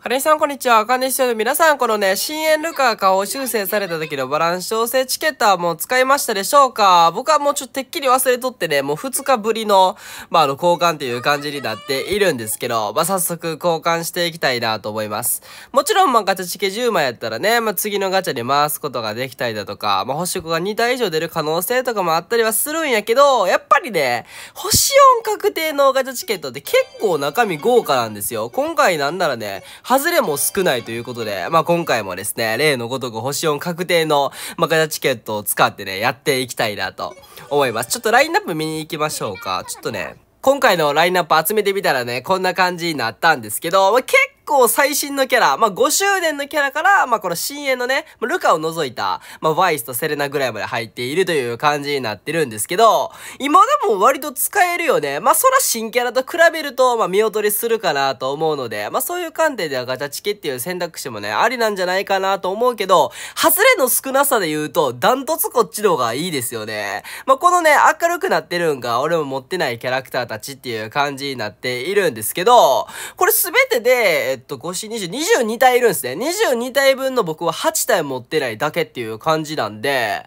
ハレさん、こんにちは。あかねしよ皆さん、このね、新円ルカー顔を修正された時のバランス調整チケットはもう使いましたでしょうか僕はもうちょっとてっきり忘れとってね、もう2日ぶりの、まあ、あの、交換っていう感じになっているんですけど、まあ、早速交換していきたいなと思います。もちろん、まあ、ガチャチケ10枚やったらね、まあ、次のガチャに回すことができたりだとか、まあ、星子が2体以上出る可能性とかもあったりはするんやけど、やっぱりね、星4確定のガチャチケットって結構中身豪華なんですよ。今回なんならね、ハズレも少ないということで、まあ、今回もですね、例のごとく星4確定の、マカダチケットを使ってね、やっていきたいなと思います。ちょっとラインナップ見に行きましょうか。ちょっとね、今回のラインナップ集めてみたらね、こんな感じになったんですけど、まあ、構最新のキャラ、まあ、5周年のキャラから、まあ、この深淵のね、ルカを除いた、まあ、ワイスとセレナぐらいまで入っているという感じになってるんですけど、今でも割と使えるよね。まあ、そら新キャラと比べると、まあ、見劣りするかなと思うので、まあ、そういう観点ではガチャチケっていう選択肢もね、ありなんじゃないかなと思うけど、外れの少なさで言うと、ダントツこっちの方がいいですよね。まあ、このね、明るくなってるんが、俺も持ってないキャラクターたちっていう感じになっているんですけど、これすべてで、っと、5、4、20、22体いるんですね。22体分の僕は8体持ってないだけっていう感じなんで、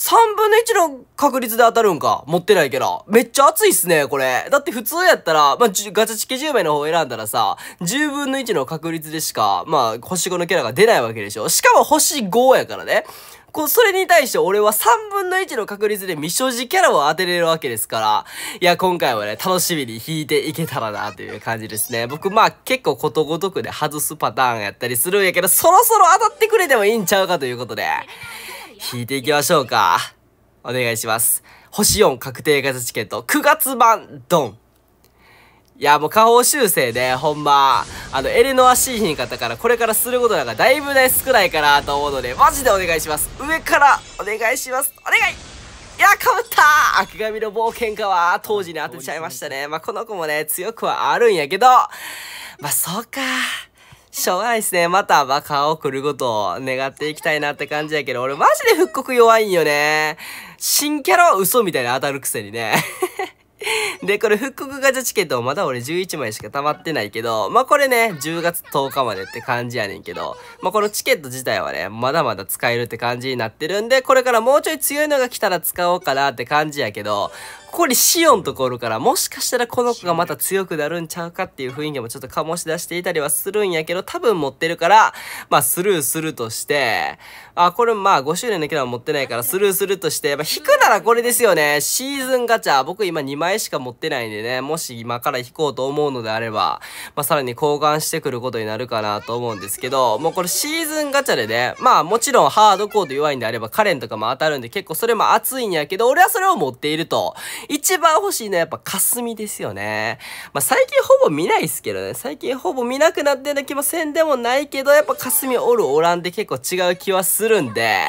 3分の1の確率で当たるんか。持ってないけど。めっちゃ熱いっすね、これ。だって普通やったら、まあ、ガチャチケ10枚の方選んだらさ、10分の1の確率でしか、まあ、星5のキャラが出ないわけでしょ。しかも星5やからね。こう、それに対して俺は3分の1の確率で未所持キャラを当てれるわけですから、いや、今回はね、楽しみに引いていけたらな、という感じですね。僕、まあ、結構ことごとくで外すパターンやったりするんやけど、そろそろ当たってくれてもいいんちゃうかということで。引いていきましょうか。お願いします。星4確定型チケット9月版ドンいや、もう下方修正で、ほんま、あの、エレノアシーヒン方から、これからすることなんかだいぶね、少ないかなと思うので、マジでお願いします。上から、お願いします。お願いいや、かぶった赤神の冒険家は、当時に当てちゃいましたね。まあ、この子もね、強くはあるんやけど、まあ、そうか。しょうがないっすね。またバカを来ることを願っていきたいなって感じやけど、俺マジで復刻弱いんよね。新キャラは嘘みたいに当たるくせにね。で、これ復刻ガチャチケットまだ俺11枚しか溜まってないけど、まあ、これね、10月10日までって感じやねんけど、まあ、このチケット自体はね、まだまだ使えるって感じになってるんで、これからもうちょい強いのが来たら使おうかなって感じやけど、ここにシオンとこおるから、もしかしたらこの子がまた強くなるんちゃうかっていう雰囲気もちょっと醸し出していたりはするんやけど、多分持ってるから、まあスルーするとして、あ、これまあ5周年のキャラは持ってないからスルーするとして、っぱ引くならこれですよね。シーズンガチャ。僕今2枚しか持持ってないんでね、もし今から弾こうと思うのであれば、まあ、さらに交換してくることになるかなと思うんですけど、もうこれシーズンガチャでね、まあもちろんハードコード弱いんであればカレンとかも当たるんで結構それも熱いんやけど、俺はそれを持っていると。一番欲しいのはやっぱ霞ですよね。まあ最近ほぼ見ないっすけどね、最近ほぼ見なくなってな気もせんでもないけど、やっぱみおるおらんで結構違う気はするんで、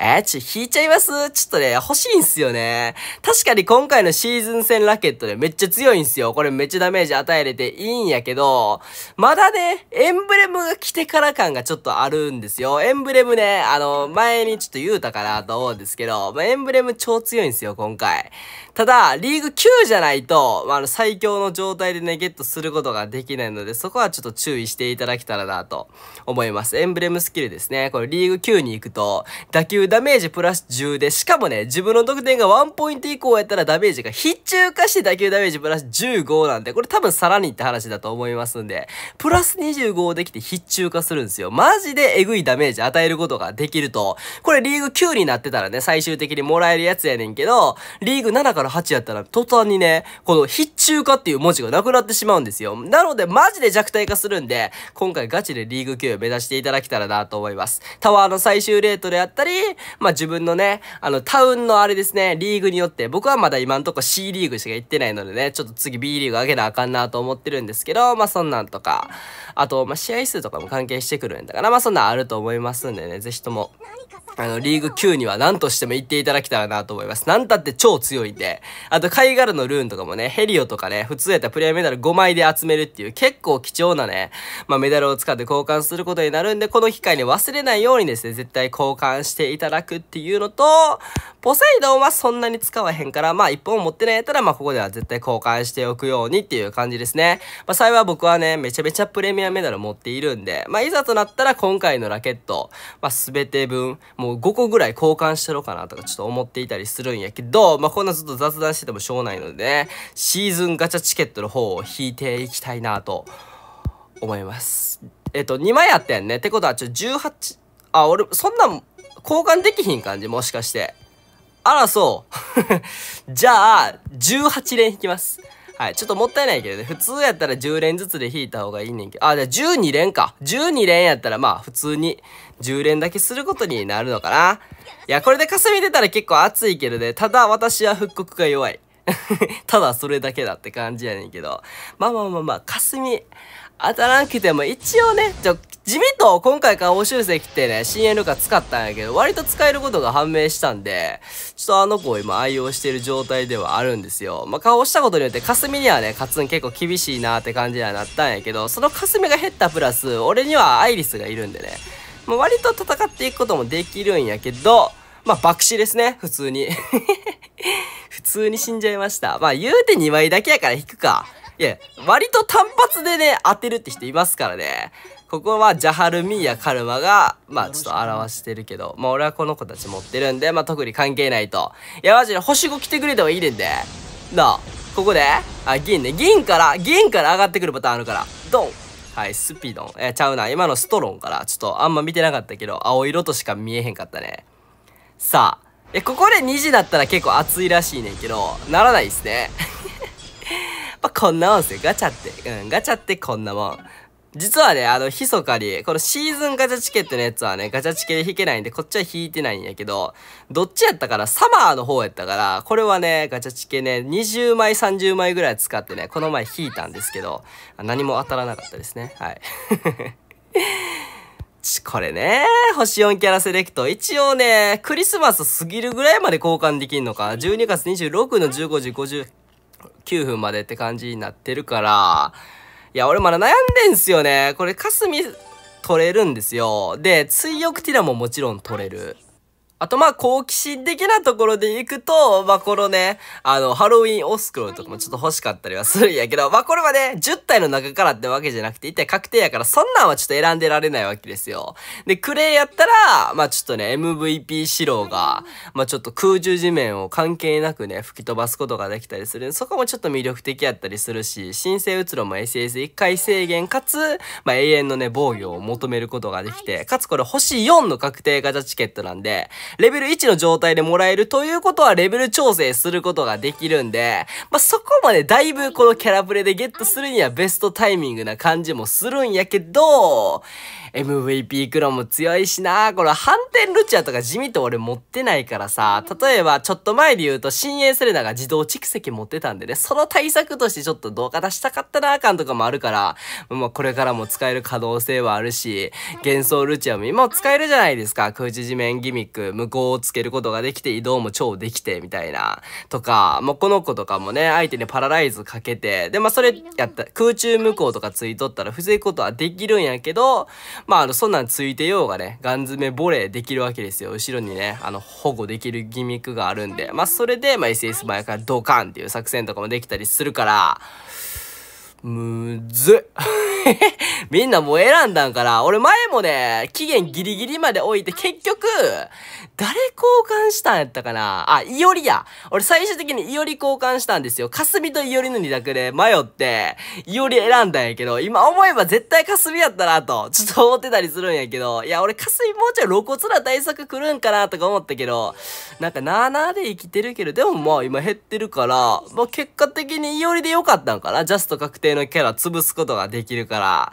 えー、ちょ、引いちゃいますちょっとね、欲しいんすよね。確かに今回のシーズン戦ラケットでめっちゃ強いんすよ。これめっちゃダメージ与えれていいんやけど、まだね、エンブレムが来てから感がちょっとあるんですよ。エンブレムね、あの、前にちょっと言うたかなと思うんですけど、まあ、エンブレム超強いんすよ、今回。ただ、リーグ9じゃないと、まあ、あの、最強の状態でね、ゲットすることができないので、そこはちょっと注意していただけたらなと思います。エンブレムスキルですね。これリーグ9に行くと、打球ダメージプラス10で、しかもね、自分の得点がワンポイント以降やったらダメージが必中化して打球ダメージプラス15なんで、これ多分さらにって話だと思いますんで、プラス25できて必中化するんですよ。マジでえぐいダメージ与えることができると。これリーグ9になってたらね、最終的にもらえるやつやねんけど、リーグ7から8やったら途端にね、この必中化っていう文字がなくなってしまうんですよ。なのでマジで弱体化するんで、今回ガチでリーグ9を目指していただけたらなと思います。タワーの最終レートであったり、まあ自分のね、あの、タウンのあれですね、リーグによって、僕はまだ今んとこ C リーグしか行ってないのでね、ちょっと次 B リーグ上げなあかんなと思ってるんですけど、まあそんなんとか、あと、まあ試合数とかも関係してくるんだから、まあそんなんあると思いますんでね、ぜひとも。あの、リーグ9には何としても行っていただけたらなと思います。なんたって超強いんで。あと、貝殻のルーンとかもね、ヘリオとかね、普通やったらプレイメダル5枚で集めるっていう結構貴重なね、まあ、メダルを使って交換することになるんで、この機会に忘れないようにですね、絶対交換していただくっていうのと、ポセイドンはそんなに使わへんから、まあ一本持ってないやったら、まあここでは絶対交換しておくようにっていう感じですね。まあ幸い僕はね、めちゃめちゃプレミアメダル持っているんで、まあいざとなったら今回のラケット、まあ全て分、もう5個ぐらい交換しろうかなとかちょっと思っていたりするんやけど、まあこんなずっと雑談しててもしょうないのでね、シーズンガチャチケットの方を引いていきたいなと思います。えっと、2枚あったやんね。ってことは、ちょ、18、あ、俺、そんな交換できひん感じもしかして。あら、そう。じゃあ、18連引きます。はい。ちょっともったいないけどね。普通やったら10連ずつで引いた方がいいねんけど。あ、じゃあ12連か。12連やったらまあ普通に10連だけすることになるのかな。いや、これで霞出たら結構熱いけどね。ただ私は復刻が弱い。ただそれだけだって感じやねんけど。まあまあまあまあ、霞。当たらんくても一応ね、ちょ、地味と今回顔方修正ってね、CN ルカ使ったんやけど、割と使えることが判明したんで、ちょっとあの子を今愛用してる状態ではあるんですよ。まあ、顔したことによって、霞にはね、勝つん結構厳しいなって感じにはなったんやけど、その霞が減ったプラス、俺にはアイリスがいるんでね、まあ、割と戦っていくこともできるんやけど、まあ、爆死ですね、普通に。普通に死んじゃいました。まあ、言うて2枚だけやから引くか。いや、割と単発でね、当てるって人いますからね。ここはジャハルミーやカルマが、まあちょっと表してるけど、まあ俺はこの子たち持ってるんで、まあ特に関係ないと。いやマジで星5来てくれてもいいねんで。なあ、ここで、あ、銀ね。銀から、銀から上がってくるパターンあるから。ドンはい、スピドン。えちゃうな。今のストロンから、ちょっとあんま見てなかったけど、青色としか見えへんかったね。さあ、え、ここで2時だったら結構熱いらしいねんけど、ならないですね。ぱこんなもんすよ。ガチャって。うん、ガチャってこんなもん。実はね、あの、ひそかに、このシーズンガチャチケットのやつはね、ガチャチケで引けないんで、こっちは引いてないんやけど、どっちやったから、サマーの方やったから、これはね、ガチャチケね、20枚、30枚ぐらい使ってね、この前引いたんですけど、何も当たらなかったですね。はい。これね、星4キャラセレクト。一応ね、クリスマス過ぎるぐらいまで交換できんのか。12月26の15時9分までって感じになってるから、いや、俺まだ悩んでんすよね。これ、霞取れるんですよ。で、追憶ティラももちろん取れる。あとまあ好奇心的なところで行くと、まあこのね、あの、ハロウィンオスクロールとかもちょっと欲しかったりはするんやけど、まあこれはね、10体の中からってわけじゃなくて、一体確定やから、そんなんはちょっと選んでられないわけですよ。で、クレイやったら、まあちょっとね、MVP シロが、まあちょっと空中地面を関係なくね、吹き飛ばすことができたりする。そこもちょっと魅力的やったりするし、新生うつろも SS1 回制限、かつ、まあ永遠のね、防御を求めることができて、かつこれ星4の確定ガチャチケットなんで、レベル1の状態でもらえるということはレベル調整することができるんで、まあ、そこまでだいぶこのキャラプレでゲットするにはベストタイミングな感じもするんやけど、MVP クロも強いしなこれ、反転ルチアとか地味と俺持ってないからさ、例えばちょっと前で言うと、新鋭セレナが自動蓄積持ってたんでね、その対策としてちょっと動画出したかったな感とかもあるから、もうこれからも使える可能性はあるし、幻想ルチアも今も使えるじゃないですか。空地地面ギミック、無効をつけることができて、移動も超できて、みたいな。とか、もうこの子とかもね、相手にパラライズかけて、で、まあそれやった、空中無効とかついとったら防ぐことはできるんやけど、まあ、あの、そんなんついてようがね、ガン詰めボレーできるわけですよ。後ろにね、あの、保護できるギミックがあるんで、まあ、それで、まあ、SS 前からドカンっていう作戦とかもできたりするから、むず みんなもう選んだんから、俺前もね、期限ギリギリまで置いて結局、誰交換したんやったかなあ、いおりや。俺最終的にいおり交換したんですよ。かすみといおりの二択で迷って、いおり選んだんやけど、今思えば絶対かすみやったなと、ちょっと思ってたりするんやけど、いや俺かすみもうちょい露骨な対策来るんかなとか思ったけど、なんかなーなーで生きてるけど、でもまあ今減ってるから、まあ結果的にいおりでよかったんかなジャスト確定のキャラ潰すことができるから、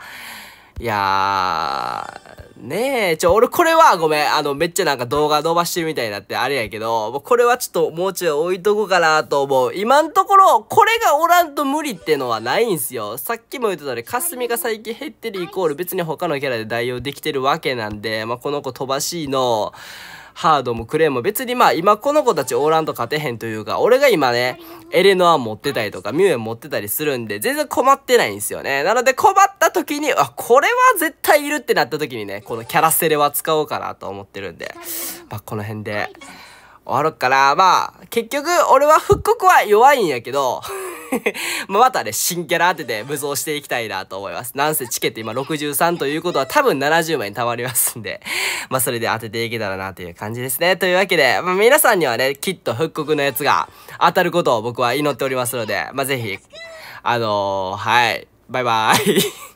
いやー、ねえ、ちょ、俺これはごめん、あの、めっちゃなんか動画伸ばしてるみたいになってあれやけど、これはちょっともうちょい置いとこうかなと思う。今んところ、これがおらんと無理ってのはないんすよ。さっきも言ってたす霞が最近減ってるイコール別に他のキャラで代用できてるわけなんで、まあ、この子飛ばしいの、ハードもクレーンも別にまあ今この子たちオーランド勝てへんというか、俺が今ね、エレノア持ってたりとか、ミュウエン持ってたりするんで、全然困ってないんですよね。なので困った時に、あ、これは絶対いるってなった時にね、このキャラセレは使おうかなと思ってるんで、まあこの辺で。終わろっかな。まあ、結局、俺は復刻は弱いんやけど、まあまたね、新キャラ当てて無双していきたいなと思います。なんせチケット今63ということは多分70枚に溜まりますんで、まあそれで当てていけたらなという感じですね。というわけで、まあ、皆さんにはね、きっと復刻のやつが当たることを僕は祈っておりますので、まあぜひ、あのー、はい、バイバーイ